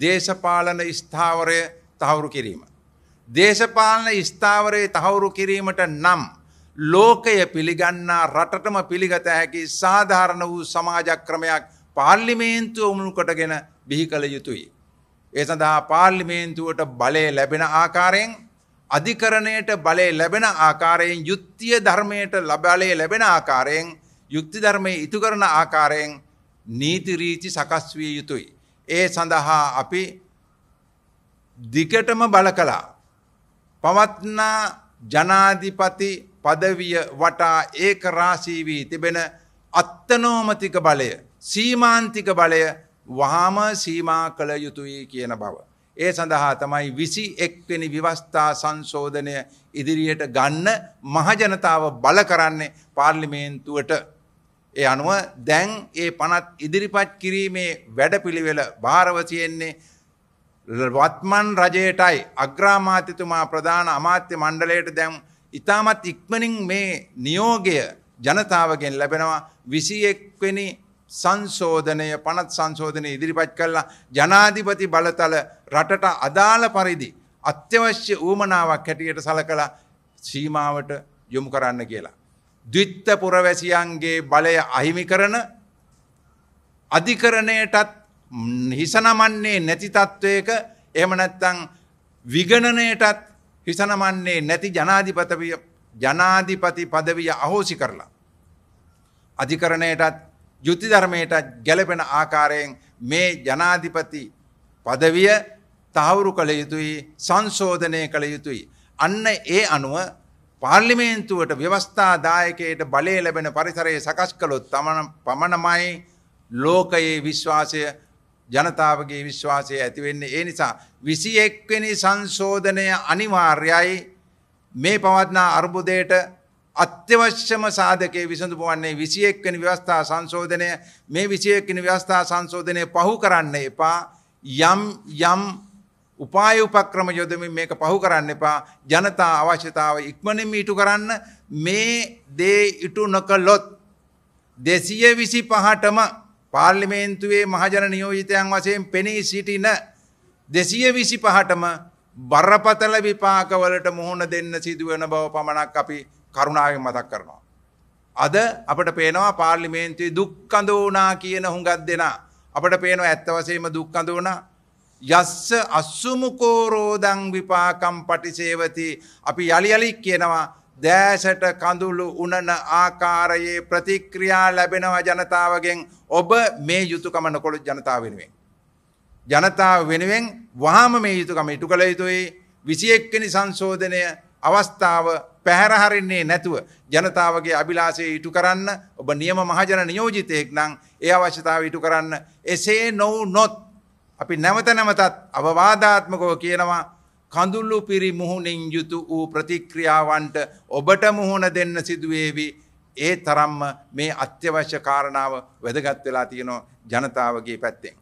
දේශපාලන ස්ථාවරය තහවුරු කිරීම. දේශපාලන ස්ථාවරයේ තහවුරු කිරීමට නම් ලෝකය පිළිගන්නා රටටම පිළිගත හැකි සාධාරණ වූ සමාජක්‍රමයක් පාර්ලිමේන්තුව උමුණු කොටගෙන බිහි කළ යුතුයි. ඒ සඳහා පාර්ලිමේන්තුවට බලය ලැබෙන ආකාරයෙන් අධිකරණයට බලය ලැබෙන ආකාරයෙන් යුක්තිය ධර්මයට ලබලය ලැබෙන ආකාරයෙන් යුක්ති ධර්මය ඉතුකරන ආකාරයෙන් නීතිරීචි සකස් විය යුතුයි. ඒ සඳහා අපි දිකටම බල කළා. පවත්නා ජනාධිපති පදවිය වටා ඒක රාශීවී තිබෙන අත්තනෝමතික බලය සීමාන්තික බලය වහාම සීමා කළ යුතුයි කියන බව. ඒ සඳහා තමයි විසි එක්වෙනි විවස්ථා සංශෝධනය ඉදිරියට ගන්න මහජනතාව බල කරන්නේ පාර්ලිමේන්තුවට ඒ අනුව දැන් ඒ පනත් ඉදිරිපත් කිරීමේ වැඩපිළිවෙල භාරවතියෙන්නේ වත්මන් රජයටයි අග්‍රාමාත්‍යතුමා ප්‍රධාන අමාත්‍ය මණ්ඩලයට දැම් ඉතාමත් ඉක්මනින් මේ නියෝගය ජනතාවගෙන් ලැබෙනවා විසි එක්වෙනි සංශෝධනය පනත් සංශෝධනය ඉදිරිපත් කල්ලා ජනාධිපති බලතල රටට අදාළ පරිදි අත්‍යවශ්‍ය ඌමනාවක් හැටියට සල කළ සීමාවට යොමු කරන්න කියලා. ද්විත්ත පුරවැසියන්ගේ බලය අහිමි කරන අධිකරණයටත් හිසනමන්නේ නැති තත්ත්වයක එමනැත්තං විගණනයටත් හිසනමන්නේ නැති ජනාධිපතවිය ජනාධිපති පදවිය අහෝසි කරලා. අධිකරණයටත් යුතිධර්මයට ගැලපෙන ආකාරයෙන් මේ ජනාධිපති පදවිය තහවුරු කළ යුතුයි සංශෝධනය කළ යුතුයි. අන්න ඒ අනුව පාර්ලිමේන්තුවට ව්‍යවස්ථාදායකයට බලය ලැබෙන පරිසරයේ සකස් කළොත් තමන පමණමයි ලෝකයේ විශ්වාසය ජනතාවගේ විශ්වාසය ඇතිවෙන්නේ ඒ නිසා විසි එක්වෙනි සංශෝධනය අනිවාර්යයි මේ පවත්නා අර්බුදයට අත්‍යවශ්‍යම සාධකය විසඳපු වන්නේ විසි එක්වනි ව්‍යවස්ථා සංශෝධනය මේ විසියක්කනි ව්‍යවස්ථා සංශෝධනය පහු කරන්න එපා යම් යම් උපාය උපක්‍රම යොදමින් මේක පහු කරන්න එපා ජනතා අවශ්‍යතාව ඉක්මනින් ඉටු කරන්න මේ දේ ඉටු නොකළොත් දෙසිය විසි පහටම පාර්ලිමේන්තුවේ මහජන නියෝජිතයන් වසයෙන් පෙනී සිටින දෙසිය විසි පහටම බරපතල විපාකවලට මුහුණ දෙන්න සිදුවන බව පමණක් අපි කරුණාවෙන් මතක් කරනවා. අද අපට පේනවා පාර්ලිමේන්තුවේ දුක්කඳ වනා කියන හුඟත් දෙෙන අපට පේනවා ඇත්තවසේම දුක්කඳ වනා යස්ස අස්සුමුකෝරෝදං විපාකම් පටිසේවති අපි යළියලි කියනවා දෑසට කඳුළු උනන ආකාරයේ ප්‍රතික්‍රියා ලැබෙනවා ජනතාවගෙන් ඔබ මේ යුතුකම නොකොළු ජනතාව වෙනුවෙන්. ජනතාව වෙනුවෙන් වහම මේ යුතුකම ඉටු කළ යුතුයි විසියෙක්කනි සංශෝධනය අවස්ථාව පැහැරහරින්නේ නැතුව ජනතාවගේ අභිලාසය ඉටු කරන්න ඔබ නියම මහජන නියෝජිතයෙක් නං ඒ අවශ්‍යතාව ඉටු කරන්න එසේ නොව නොත් අපි නැවත නැවතත් අවවාධාත්මකව කියනවා කඳුල්ලු පිරි මුහුණින් යුතු වූ ප්‍රතික්‍රියාවන්ට ඔබට මුහුණ දෙන්න සිදුවේවි ඒ තරම්ම මේ අත්‍යවශ්‍ය කාරණාව වැදගත් වෙලා තියෙනවා ජනතාවගේ පැත්තෙන්.